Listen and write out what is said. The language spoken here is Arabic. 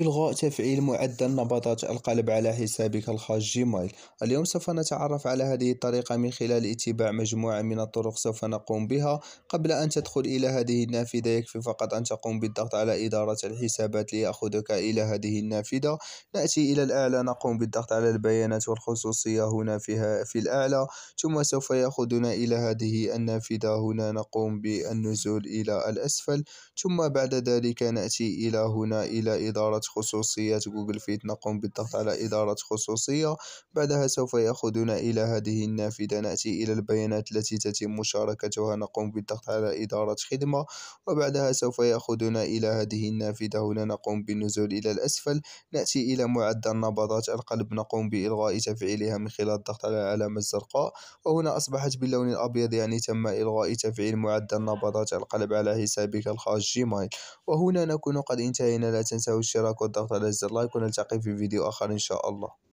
إلغاء تفعيل معدل نبضات القلب على حسابك الخاص جيميل اليوم سوف نتعرف على هذه الطريقة من خلال اتباع مجموعة من الطرق سوف نقوم بها قبل أن تدخل إلى هذه النافذة يكفي فقط أن تقوم بالضغط على إدارة الحسابات ليأخذك إلى هذه النافذة نأتي إلى الأعلى نقوم بالضغط على البيانات والخصوصية هنا فيها في الأعلى ثم سوف يأخذنا إلى هذه النافذة هنا نقوم بالنزول إلى الأسفل ثم بعد ذلك نأتي إلى هنا إلى إدارة خصوصية جوجل فيت نقوم بالضغط على إدارة خصوصية بعدها سوف يأخذنا إلى هذه النافذة نأتي إلى البيانات التي تتم مشاركتها نقوم بالضغط على إدارة خدمة وبعدها سوف يأخذنا إلى هذه النافذة هنا نقوم بالنزول إلى الأسفل نأتي إلى معدل نبضات القلب نقوم بإلغاء تفعيلها من خلال الضغط على العلامة الزرقاء وهنا أصبحت باللون الأبيض يعني تم إلغاء تفعيل معدل نبضات القلب على حسابك الخاص جيمايل وهنا نكون قد انتهينا لا تنسوا الاشتراك والضغط على زر لايك ونلتقي في فيديو آخر إن شاء الله